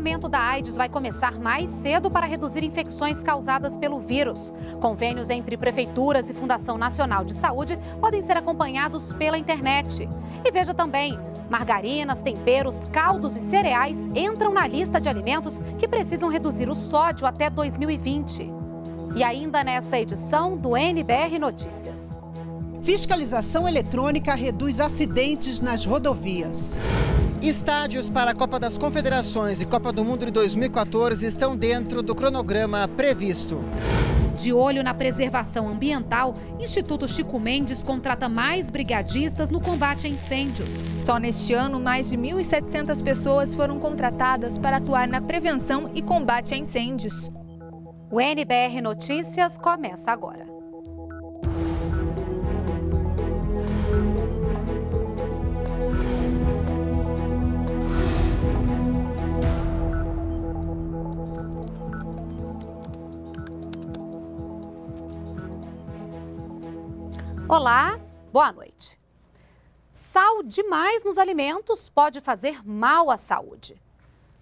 tratamento da AIDS vai começar mais cedo para reduzir infecções causadas pelo vírus. Convênios entre prefeituras e Fundação Nacional de Saúde podem ser acompanhados pela internet. E veja também: margarinas, temperos, caldos e cereais entram na lista de alimentos que precisam reduzir o sódio até 2020. E ainda nesta edição do NBR Notícias. Fiscalização eletrônica reduz acidentes nas rodovias. Estádios para a Copa das Confederações e Copa do Mundo de 2014 estão dentro do cronograma previsto. De olho na preservação ambiental, Instituto Chico Mendes contrata mais brigadistas no combate a incêndios. Só neste ano, mais de 1.700 pessoas foram contratadas para atuar na prevenção e combate a incêndios. O NBR Notícias começa agora. Olá, boa noite. Sal demais nos alimentos pode fazer mal à saúde.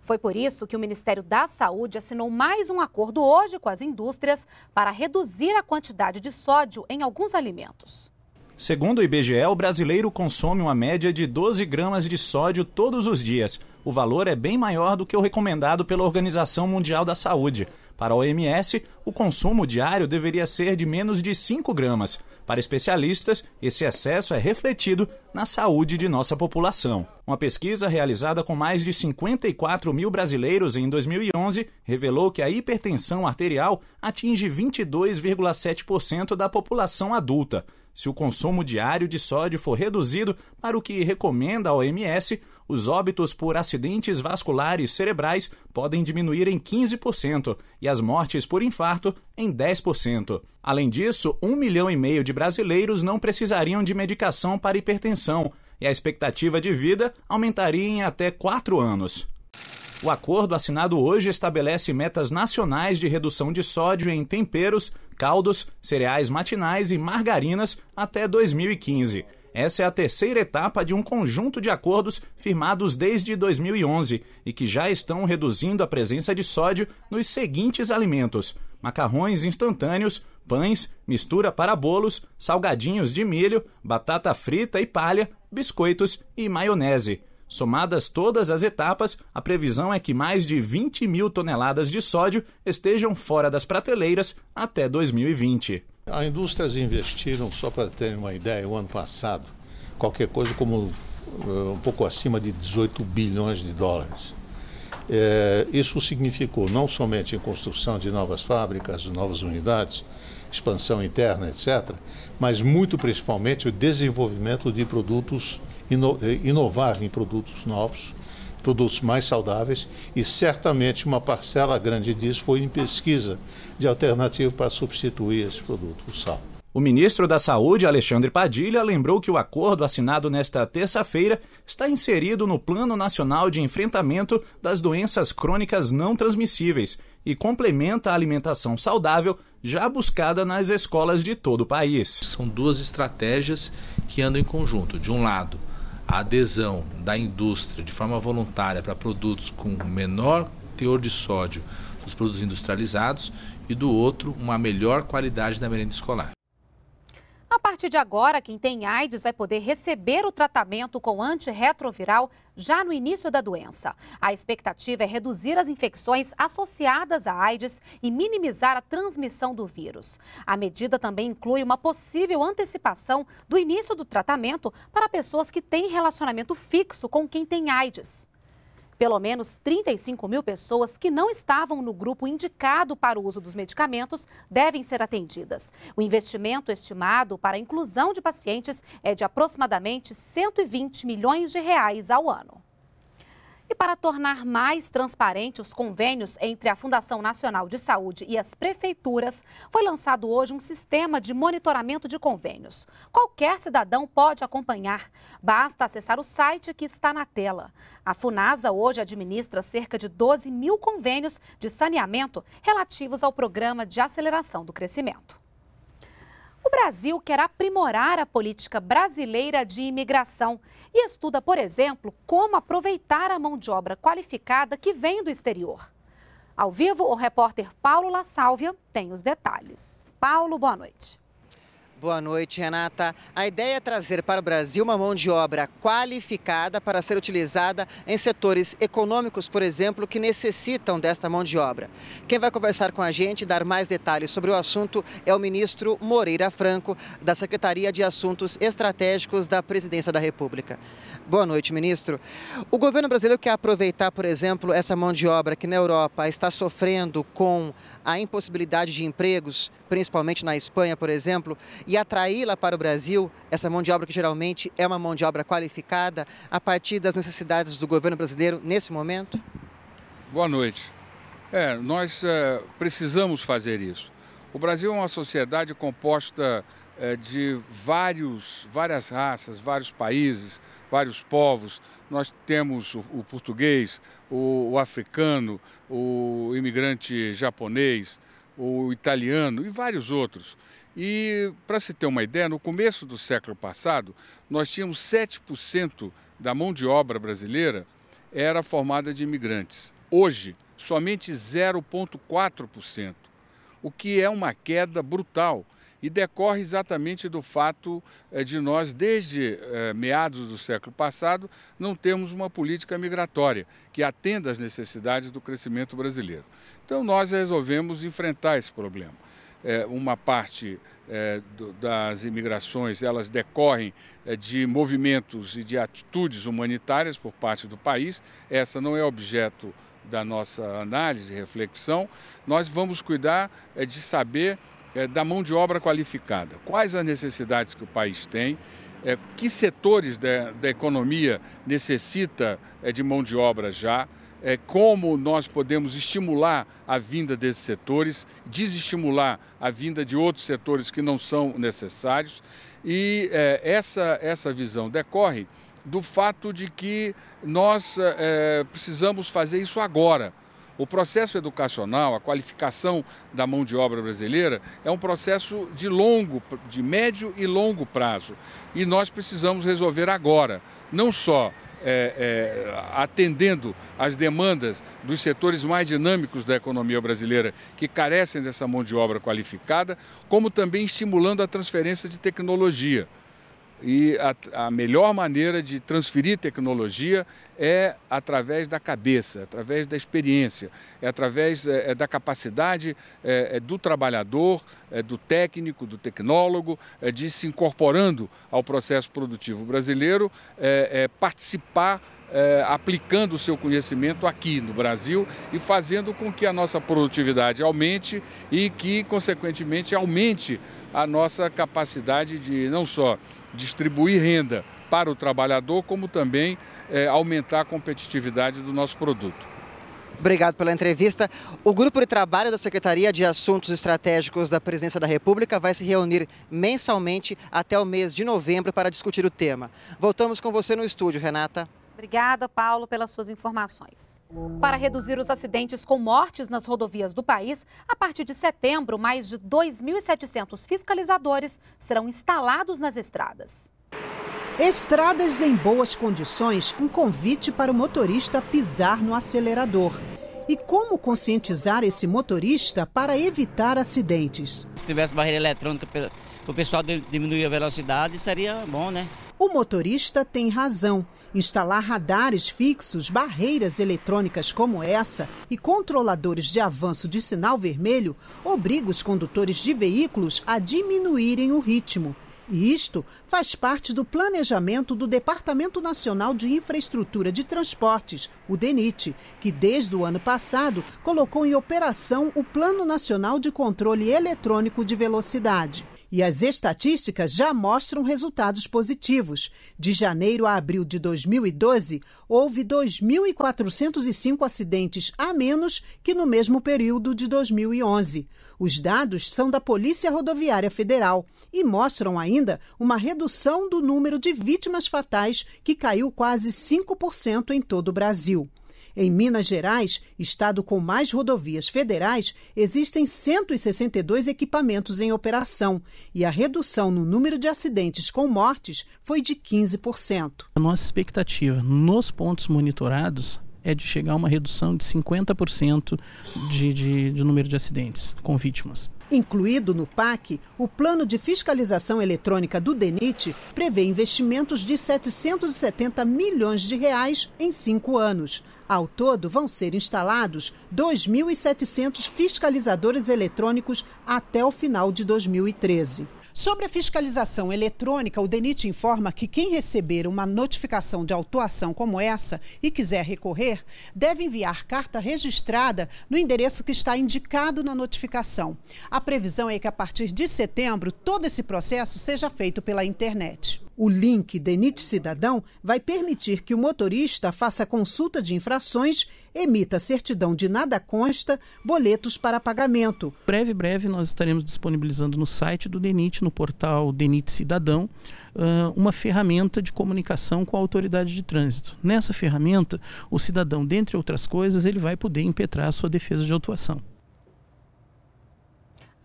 Foi por isso que o Ministério da Saúde assinou mais um acordo hoje com as indústrias para reduzir a quantidade de sódio em alguns alimentos. Segundo o IBGE, o brasileiro consome uma média de 12 gramas de sódio todos os dias. O valor é bem maior do que o recomendado pela Organização Mundial da Saúde. Para a OMS, o consumo diário deveria ser de menos de 5 gramas. Para especialistas, esse excesso é refletido na saúde de nossa população. Uma pesquisa realizada com mais de 54 mil brasileiros em 2011 revelou que a hipertensão arterial atinge 22,7% da população adulta. Se o consumo diário de sódio for reduzido para o que recomenda a OMS, os óbitos por acidentes vasculares cerebrais podem diminuir em 15% e as mortes por infarto em 10%. Além disso, um milhão e meio de brasileiros não precisariam de medicação para hipertensão e a expectativa de vida aumentaria em até 4 anos. O acordo assinado hoje estabelece metas nacionais de redução de sódio em temperos, caldos, cereais matinais e margarinas até 2015. Essa é a terceira etapa de um conjunto de acordos firmados desde 2011 e que já estão reduzindo a presença de sódio nos seguintes alimentos: macarrões instantâneos, pães, mistura para bolos, salgadinhos de milho, batata frita e palha, biscoitos e maionese. Somadas todas as etapas, a previsão é que mais de 20 mil toneladas de sódio estejam fora das prateleiras até 2020. As indústrias investiram, só para terem uma ideia, o ano passado, qualquer coisa como eh, um pouco acima de 18 bilhões de dólares. É, isso significou não somente em construção de novas fábricas, novas unidades, expansão interna, etc., mas muito principalmente o desenvolvimento de produtos, eh, inovar em produtos novos, produtos mais saudáveis, e certamente uma parcela grande disso foi em pesquisa de alternativa para substituir esse produto, o sal. O ministro da Saúde, Alexandre Padilha, lembrou que o acordo assinado nesta terça-feira está inserido no Plano Nacional de Enfrentamento das Doenças Crônicas Não Transmissíveis e complementa a alimentação saudável já buscada nas escolas de todo o país. São duas estratégias que andam em conjunto. De um lado, a adesão da indústria de forma voluntária para produtos com menor teor de sódio dos produtos industrializados e do outro, uma melhor qualidade da merenda escolar. A partir de agora, quem tem AIDS vai poder receber o tratamento com antirretroviral já no início da doença. A expectativa é reduzir as infecções associadas à AIDS e minimizar a transmissão do vírus. A medida também inclui uma possível antecipação do início do tratamento para pessoas que têm relacionamento fixo com quem tem AIDS. Pelo menos 35 mil pessoas que não estavam no grupo indicado para o uso dos medicamentos devem ser atendidas. O investimento estimado para a inclusão de pacientes é de aproximadamente 120 milhões de reais ao ano. E para tornar mais transparente os convênios entre a Fundação Nacional de Saúde e as prefeituras, foi lançado hoje um sistema de monitoramento de convênios. Qualquer cidadão pode acompanhar, basta acessar o site que está na tela. A Funasa hoje administra cerca de 12 mil convênios de saneamento relativos ao programa de aceleração do crescimento. O Brasil quer aprimorar a política brasileira de imigração e estuda, por exemplo, como aproveitar a mão de obra qualificada que vem do exterior. Ao vivo, o repórter Paulo La Sálvia tem os detalhes. Paulo, boa noite. Boa noite, Renata. A ideia é trazer para o Brasil uma mão de obra qualificada para ser utilizada em setores econômicos, por exemplo, que necessitam desta mão de obra. Quem vai conversar com a gente e dar mais detalhes sobre o assunto é o ministro Moreira Franco, da Secretaria de Assuntos Estratégicos da Presidência da República. Boa noite, ministro. O governo brasileiro quer aproveitar, por exemplo, essa mão de obra que na Europa está sofrendo com a impossibilidade de empregos, principalmente na Espanha, por exemplo, e atraí-la para o Brasil, essa mão de obra que geralmente é uma mão de obra qualificada, a partir das necessidades do governo brasileiro nesse momento? Boa noite. É, nós é, precisamos fazer isso. O Brasil é uma sociedade composta é, de vários, várias raças, vários países, vários povos. Nós temos o, o português, o, o africano, o imigrante japonês, o italiano e vários outros. E para se ter uma ideia, no começo do século passado, nós tínhamos 7% da mão de obra brasileira era formada de imigrantes. Hoje, somente 0,4%, o que é uma queda brutal e decorre exatamente do fato eh, de nós, desde eh, meados do século passado, não termos uma política migratória que atenda às necessidades do crescimento brasileiro. Então, nós resolvemos enfrentar esse problema. É, uma parte é, das imigrações elas decorrem é, de movimentos e de atitudes humanitárias por parte do país. Essa não é objeto da nossa análise e reflexão. Nós vamos cuidar de saber da mão de obra qualificada, quais as necessidades que o país tem, que setores da, da economia necessita de mão de obra já, é, como nós podemos estimular a vinda desses setores, desestimular a vinda de outros setores que não são necessários. E é, essa, essa visão decorre do fato de que nós é, é, precisamos fazer isso agora. O processo educacional, a qualificação da mão de obra brasileira é um processo de longo, de médio e longo prazo. E nós precisamos resolver agora, não só é, é, atendendo às demandas dos setores mais dinâmicos da economia brasileira, que carecem dessa mão de obra qualificada, como também estimulando a transferência de tecnologia. E a, a, melhor maneira de transferir tecnologia é através da cabeça, através da experiência, é através é, é da capacidade é, é, do trabalhador, é, do técnico, do tecnólogo, é de se incorporando ao processo produtivo brasileiro, participar é, aplicando o seu conhecimento aqui no Brasil e fazendo com que a nossa produtividade aumente e que, consequentemente, aumente a nossa capacidade de não só distribuir renda para o trabalhador, como também é, aumentar a competitividade do nosso produto. Obrigado pela entrevista. O grupo de trabalho da Secretaria de Assuntos Estratégicos da Presidência da República vai se reunir mensalmente até o mês de novembro para discutir o tema. Voltamos com você no estúdio, Renata. Obrigada, Paulo, pelas suas informações. Para reduzir os acidentes com mortes nas rodovias do país, a partir de setembro, mais de 2.700 fiscalizadores serão instalados nas estradas. Estradas em boas condições, um convite para o motorista pisar no acelerador. E como conscientizar esse motorista para evitar acidentes? Se tivesse barreira eletrônica, o pessoal diminuir a velocidade, seria bom, né? O motorista tem razão. Instalar radares fixos, barreiras eletrônicas como essa e controladores de avanço de sinal vermelho obriga os condutores de veículos a diminuírem o ritmo e isto faz parte do planejamento do Departamento Nacional de Infraestrutura de Transportes, o DENIT, que desde o ano passado colocou em operação o Plano Nacional de Controle Eletrônico de Velocidade. E as estatísticas já mostram resultados positivos. De janeiro a abril de 2012, houve 2.405 acidentes a menos que no mesmo período de 2011. Os dados são da Polícia Rodoviária Federal e mostram ainda uma redução do número de vítimas fatais, que caiu quase 5% em todo o Brasil. Em Minas Gerais, estado com mais rodovias federais, existem 162 equipamentos em operação e a redução no número de acidentes com mortes foi de 15%. A nossa expectativa nos pontos monitorados é de chegar a uma redução de 50% de, de, de número de acidentes com vítimas. Incluído no PAC, o Plano de Fiscalização Eletrônica do DENIT prevê investimentos de 770 milhões de reais em cinco anos. Ao todo, vão ser instalados 2.700 fiscalizadores eletrônicos até o final de 2013. Sobre a fiscalização eletrônica, o DENIT informa que quem receber uma notificação de autuação como essa e quiser recorrer, deve enviar carta registrada no endereço que está indicado na notificação. A previsão é que a partir de setembro todo esse processo seja feito pela internet. O link DENIT Cidadão vai permitir que o motorista faça consulta de infrações, emita certidão de nada consta, boletos para pagamento. Breve, breve, nós estaremos disponibilizando no site do DENIT, no portal DENIT Cidadão, uma ferramenta de comunicação com a autoridade de trânsito. Nessa ferramenta, o cidadão, dentre outras coisas, ele vai poder impetrar a sua defesa de autuação.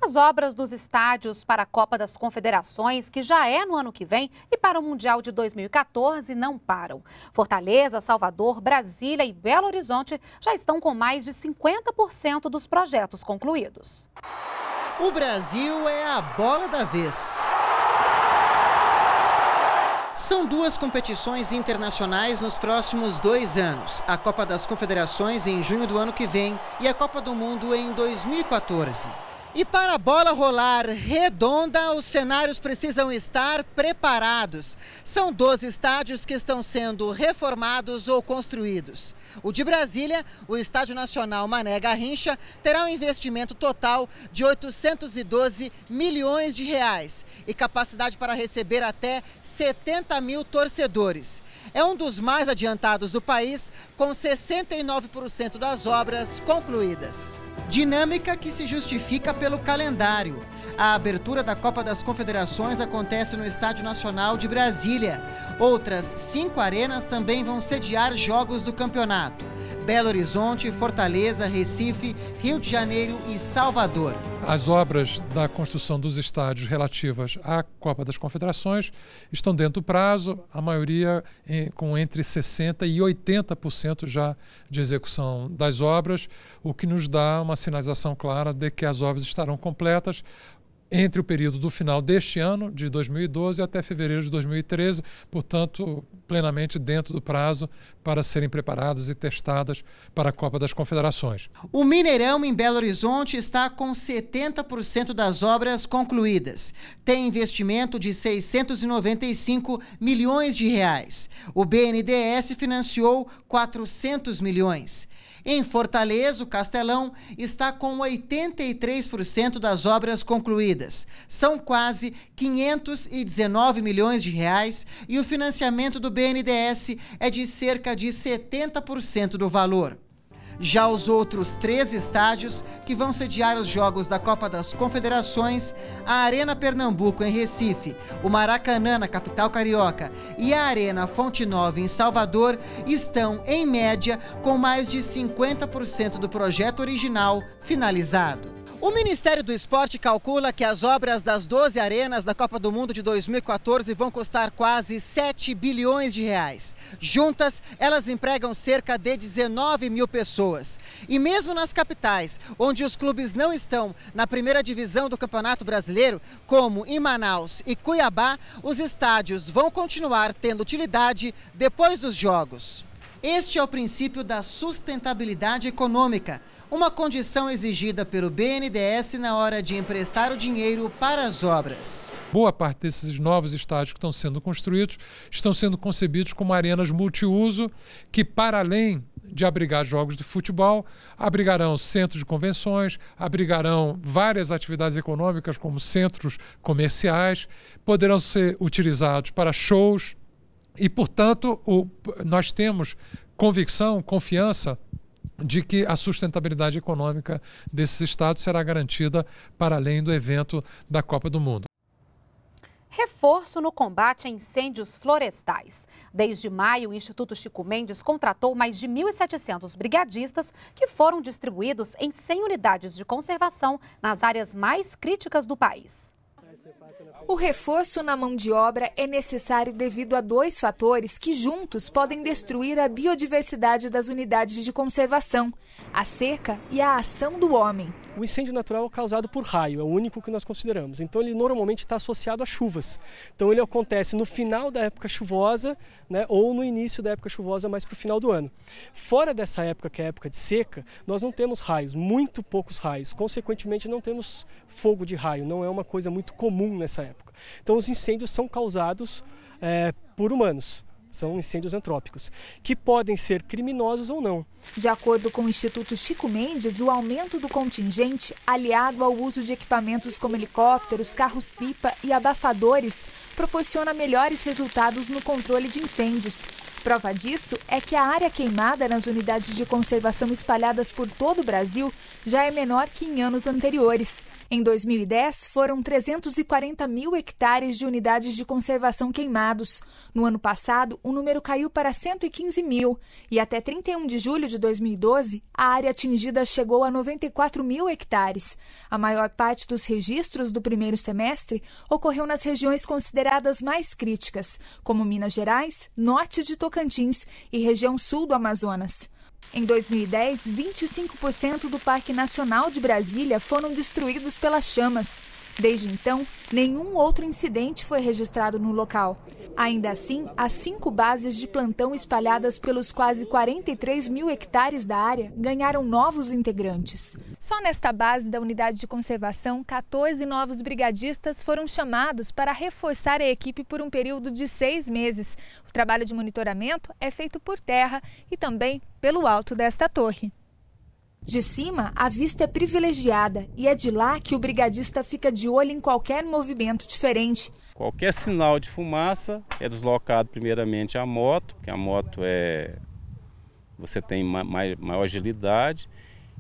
As obras dos estádios para a Copa das Confederações, que já é no ano que vem, e para o Mundial de 2014 não param. Fortaleza, Salvador, Brasília e Belo Horizonte já estão com mais de 50% dos projetos concluídos. O Brasil é a bola da vez. São duas competições internacionais nos próximos dois anos: a Copa das Confederações em junho do ano que vem e a Copa do Mundo em 2014. E para a bola rolar redonda, os cenários precisam estar preparados. São 12 estádios que estão sendo reformados ou construídos. O de Brasília, o Estádio Nacional Mané Garrincha, terá um investimento total de 812 milhões de reais e capacidade para receber até 70 mil torcedores. É um dos mais adiantados do país, com 69% das obras concluídas. Dinâmica que se justifica pelo calendário. A abertura da Copa das Confederações acontece no Estádio Nacional de Brasília. Outras cinco arenas também vão sediar jogos do campeonato: Belo Horizonte, Fortaleza, Recife, Rio de Janeiro e Salvador. As obras da construção dos estádios relativas à Copa das Confederações estão dentro do prazo, a maioria com entre 60% e 80% já de execução das obras, o que nos dá uma sinalização clara de que as obras estarão completas entre o período do final deste ano, de 2012, até fevereiro de 2013, portanto, plenamente dentro do prazo para serem preparadas e testadas para a Copa das Confederações. O Mineirão, em Belo Horizonte, está com 70% das obras concluídas. Tem investimento de 695 milhões de reais. O BNDES financiou 400 milhões. Em Fortaleza, o Castelão está com 83% das obras concluídas. São quase 519 milhões de reais e o financiamento do BNDES é de cerca de 70% do valor. Já os outros três estádios que vão sediar os jogos da Copa das Confederações, a Arena Pernambuco em Recife, o Maracanã na capital carioca e a Arena Fonte Nova em Salvador estão, em média, com mais de 50% do projeto original finalizado. O Ministério do Esporte calcula que as obras das 12 arenas da Copa do Mundo de 2014 vão custar quase 7 bilhões de reais. Juntas, elas empregam cerca de 19 mil pessoas. E mesmo nas capitais, onde os clubes não estão na primeira divisão do Campeonato Brasileiro, como em Manaus e Cuiabá, os estádios vão continuar tendo utilidade depois dos jogos. Este é o princípio da sustentabilidade econômica uma condição exigida pelo BNDES na hora de emprestar o dinheiro para as obras. Boa parte desses novos estádios que estão sendo construídos estão sendo concebidos como arenas multiuso que, para além de abrigar jogos de futebol, abrigarão centros de convenções, abrigarão várias atividades econômicas, como centros comerciais, poderão ser utilizados para shows e, portanto, o, nós temos convicção, confiança de que a sustentabilidade econômica desses estados será garantida para além do evento da Copa do Mundo. Reforço no combate a incêndios florestais. Desde maio, o Instituto Chico Mendes contratou mais de 1.700 brigadistas que foram distribuídos em 100 unidades de conservação nas áreas mais críticas do país. O reforço na mão de obra é necessário devido a dois fatores que juntos podem destruir a biodiversidade das unidades de conservação: a seca e a ação do homem. O incêndio natural é causado por raio, é o único que nós consideramos. Então ele normalmente está associado a chuvas. Então ele acontece no final da época chuvosa, né, ou no início da época chuvosa, mais para o final do ano. Fora dessa época, que é a época de seca, nós não temos raios, muito poucos raios. Consequentemente, não temos fogo de raio, não é uma coisa muito comum nessa época. Então os incêndios são causados é, por humanos são incêndios antrópicos, que podem ser criminosos ou não. De acordo com o Instituto Chico Mendes, o aumento do contingente, aliado ao uso de equipamentos como helicópteros, carros-pipa e abafadores, proporciona melhores resultados no controle de incêndios. Prova disso é que a área queimada nas unidades de conservação espalhadas por todo o Brasil já é menor que em anos anteriores. Em 2010, foram 340 mil hectares de unidades de conservação queimados. No ano passado, o número caiu para 115 mil e até 31 de julho de 2012, a área atingida chegou a 94 mil hectares. A maior parte dos registros do primeiro semestre ocorreu nas regiões consideradas mais críticas, como Minas Gerais, norte de Tocantins e região sul do Amazonas. Em 2010, 25% do Parque Nacional de Brasília foram destruídos pelas chamas. Desde então, nenhum outro incidente foi registrado no local. Ainda assim, as cinco bases de plantão espalhadas pelos quase 43 mil hectares da área ganharam novos integrantes. Só nesta base da unidade de conservação, 14 novos brigadistas foram chamados para reforçar a equipe por um período de seis meses. O trabalho de monitoramento é feito por terra e também pelo alto desta torre. De cima, a vista é privilegiada e é de lá que o brigadista fica de olho em qualquer movimento diferente. Qualquer sinal de fumaça é deslocado primeiramente à moto, porque a moto é você tem maior agilidade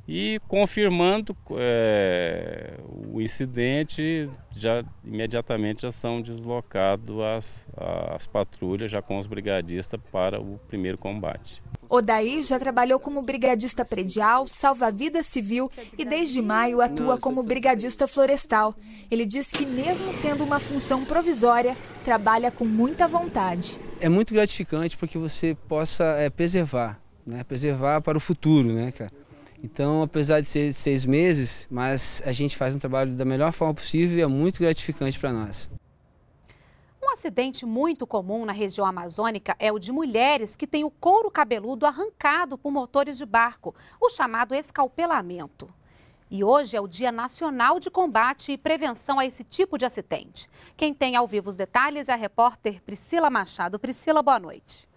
e confirmando é, o incidente, já imediatamente já são deslocados as, as patrulhas, já com os brigadistas, para o primeiro combate. Odaí já trabalhou como brigadista predial, salva-vida civil e desde maio atua como brigadista florestal. Ele diz que, mesmo sendo uma função provisória, trabalha com muita vontade. É muito gratificante porque você possa é, preservar, né? preservar para o futuro, né, cara? Então, apesar de ser seis meses, mas a gente faz um trabalho da melhor forma possível e é muito gratificante para nós. Um acidente muito comum na região amazônica é o de mulheres que têm o couro cabeludo arrancado por motores de barco, o chamado escalpelamento. E hoje é o Dia Nacional de Combate e Prevenção a esse tipo de acidente. Quem tem ao vivo os detalhes é a repórter Priscila Machado. Priscila, boa noite.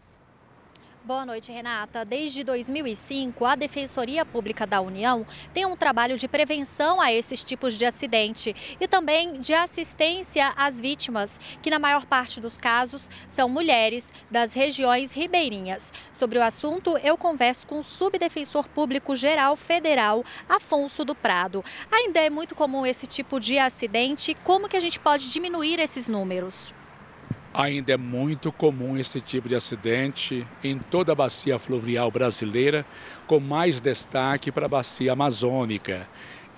Boa noite, Renata. Desde 2005, a Defensoria Pública da União tem um trabalho de prevenção a esses tipos de acidente e também de assistência às vítimas, que na maior parte dos casos são mulheres das regiões ribeirinhas. Sobre o assunto, eu converso com o Subdefensor Público Geral Federal, Afonso do Prado. Ainda é muito comum esse tipo de acidente. Como que a gente pode diminuir esses números? Ainda é muito comum esse tipo de acidente em toda a bacia fluvial brasileira, com mais destaque para a bacia amazônica.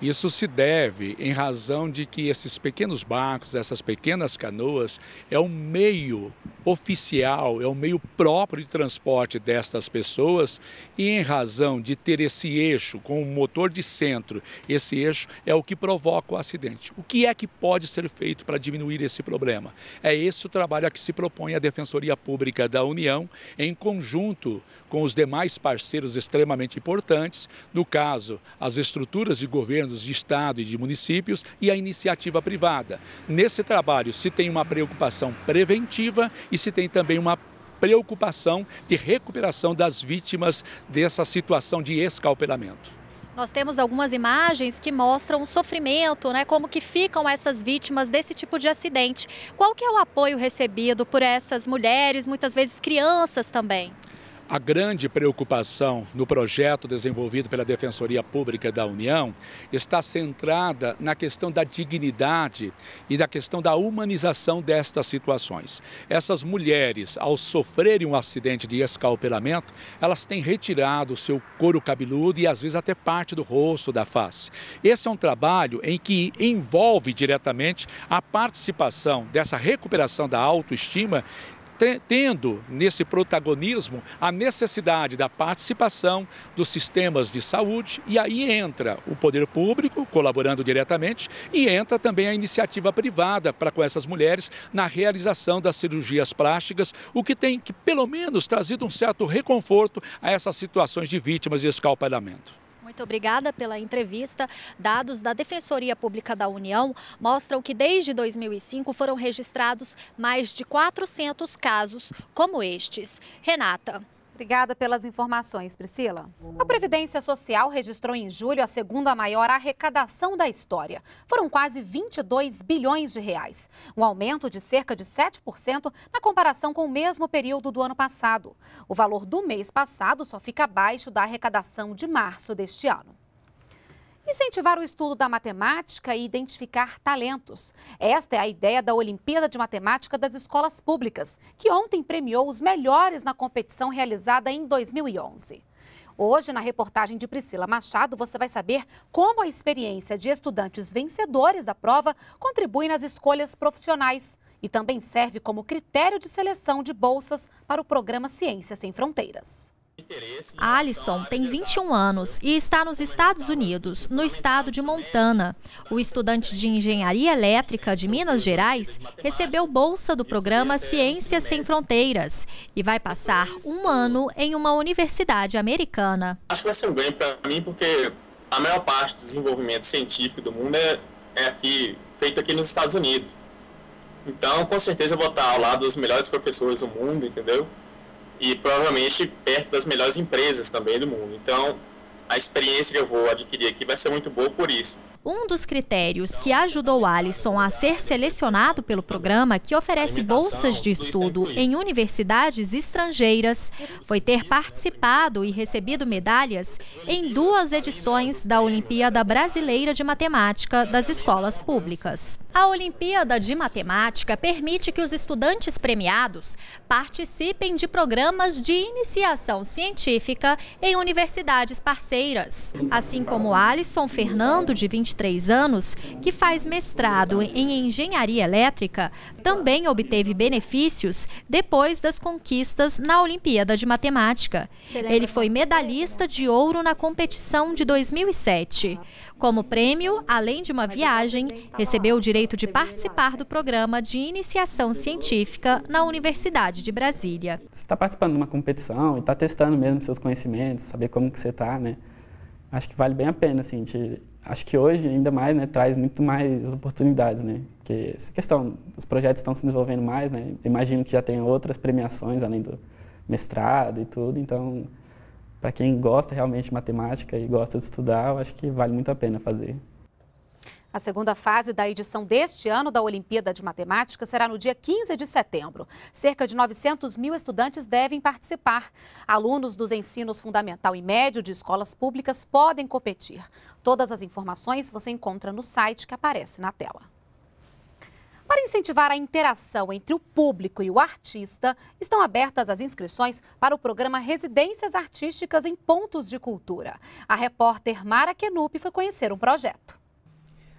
Isso se deve em razão de que esses pequenos barcos, essas pequenas canoas, é o um meio oficial, é o um meio próprio de transporte destas pessoas e em razão de ter esse eixo com o motor de centro, esse eixo é o que provoca o acidente. O que é que pode ser feito para diminuir esse problema? É esse o trabalho a que se propõe a Defensoria Pública da União em conjunto com os demais parceiros extremamente importantes, no caso, as estruturas de governo governos de estado e de municípios e a iniciativa privada. Nesse trabalho se tem uma preocupação preventiva e se tem também uma preocupação de recuperação das vítimas dessa situação de escalpelamento. Nós temos algumas imagens que mostram o sofrimento, né? Como que ficam essas vítimas desse tipo de acidente. Qual que é o apoio recebido por essas mulheres, muitas vezes crianças também? A grande preocupação no projeto desenvolvido pela Defensoria Pública da União está centrada na questão da dignidade e da questão da humanização destas situações. Essas mulheres, ao sofrerem um acidente de escalpelamento, elas têm retirado o seu couro cabeludo e às vezes até parte do rosto, da face. Esse é um trabalho em que envolve diretamente a participação dessa recuperação da autoestima tendo nesse protagonismo a necessidade da participação dos sistemas de saúde, e aí entra o poder público colaborando diretamente e entra também a iniciativa privada para com essas mulheres na realização das cirurgias plásticas, o que tem que, pelo menos, trazido um certo reconforto a essas situações de vítimas de escalpelamento. Muito obrigada pela entrevista. Dados da Defensoria Pública da União mostram que desde 2005 foram registrados mais de 400 casos como estes. Renata. Obrigada pelas informações, Priscila. A Previdência Social registrou em julho a segunda maior arrecadação da história. Foram quase 22 bilhões de reais, um aumento de cerca de 7% na comparação com o mesmo período do ano passado. O valor do mês passado só fica abaixo da arrecadação de março deste ano. Incentivar o estudo da matemática e identificar talentos. Esta é a ideia da Olimpíada de Matemática das Escolas Públicas, que ontem premiou os melhores na competição realizada em 2011. Hoje, na reportagem de Priscila Machado, você vai saber como a experiência de estudantes vencedores da prova contribui nas escolhas profissionais e também serve como critério de seleção de bolsas para o programa Ciências Sem Fronteiras. Alison tem 21 anos e está nos Estados Unidos, no estado de Montana. O estudante de engenharia elétrica de Minas Gerais recebeu bolsa do programa Ciências Sem Fronteiras e vai passar um ano em uma universidade americana. Acho que vai ser um ganho para mim, porque a maior parte do desenvolvimento científico do mundo é, é aqui, feito aqui nos Estados Unidos. Então, com certeza, eu vou estar ao lado dos melhores professores do mundo, entendeu? e provavelmente perto das melhores empresas também do mundo. Então, a experiência que eu vou adquirir aqui vai ser muito boa por isso. Um dos critérios que ajudou Alisson a ser selecionado pelo programa, que oferece bolsas de estudo em universidades estrangeiras, foi ter participado e recebido medalhas em duas edições da Olimpíada Brasileira de Matemática das escolas públicas. A Olimpíada de Matemática permite que os estudantes premiados participem de programas de iniciação científica em universidades parceiras. Assim como Alisson Fernando, de 23 23 anos, que faz mestrado em engenharia elétrica, também obteve benefícios depois das conquistas na Olimpíada de Matemática. Ele foi medalhista de ouro na competição de 2007. Como prêmio, além de uma viagem, recebeu o direito de participar do programa de iniciação científica na Universidade de Brasília. Você está participando de uma competição e está testando mesmo seus conhecimentos, saber como que você está, né? Acho que vale bem a pena, assim, te acho que hoje ainda mais né, traz muito mais oportunidades, né? Porque essa questão, os projetos estão se desenvolvendo mais, né? Imagino que já tenha outras premiações além do mestrado e tudo, então para quem gosta realmente de matemática e gosta de estudar, eu acho que vale muito a pena fazer. A segunda fase da edição deste ano da Olimpíada de Matemática será no dia 15 de setembro. Cerca de 900 mil estudantes devem participar. Alunos dos ensinos fundamental e médio de escolas públicas podem competir. Todas as informações você encontra no site que aparece na tela. Para incentivar a interação entre o público e o artista, estão abertas as inscrições para o programa Residências Artísticas em Pontos de Cultura. A repórter Mara Kenup foi conhecer um projeto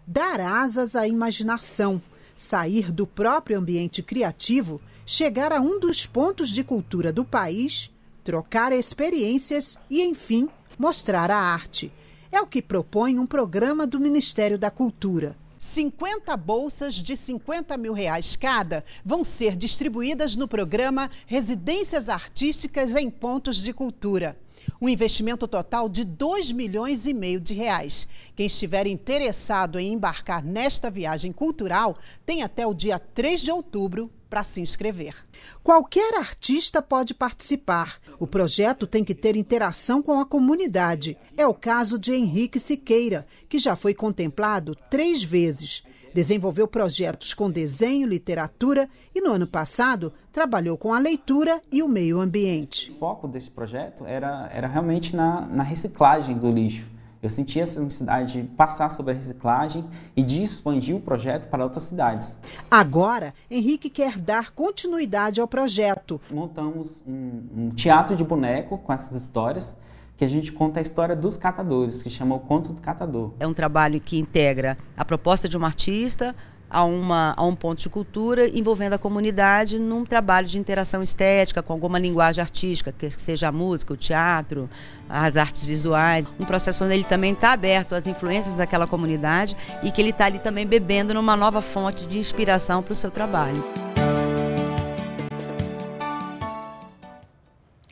dar asas à imaginação, sair do próprio ambiente criativo, chegar a um dos pontos de cultura do país, trocar experiências e, enfim, mostrar a arte. É o que propõe um programa do Ministério da Cultura. 50 bolsas de 50 mil reais cada vão ser distribuídas no programa Residências Artísticas em Pontos de Cultura um investimento total de 2 milhões e meio de reais. Quem estiver interessado em embarcar nesta viagem cultural tem até o dia 3 de outubro para se inscrever. Qualquer artista pode participar. O projeto tem que ter interação com a comunidade. É o caso de Henrique Siqueira, que já foi contemplado três vezes. Desenvolveu projetos com desenho, literatura e, no ano passado, trabalhou com a leitura e o meio ambiente. O foco desse projeto era, era realmente na, na reciclagem do lixo. Eu senti essa necessidade de passar sobre a reciclagem e de expandir o projeto para outras cidades. Agora, Henrique quer dar continuidade ao projeto. Montamos um, um teatro de boneco com essas histórias que a gente conta a história dos catadores, que chama o Conto do Catador. É um trabalho que integra a proposta de um artista a, uma, a um ponto de cultura envolvendo a comunidade num trabalho de interação estética com alguma linguagem artística, que seja a música, o teatro, as artes visuais. Um processo onde ele também está aberto às influências daquela comunidade e que ele está ali também bebendo numa nova fonte de inspiração para o seu trabalho.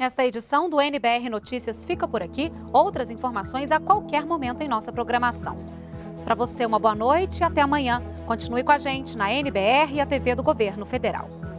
Esta edição do NBR Notícias fica por aqui. Outras informações a qualquer momento em nossa programação. Para você, uma boa noite e até amanhã. Continue com a gente na NBR e a TV do Governo Federal.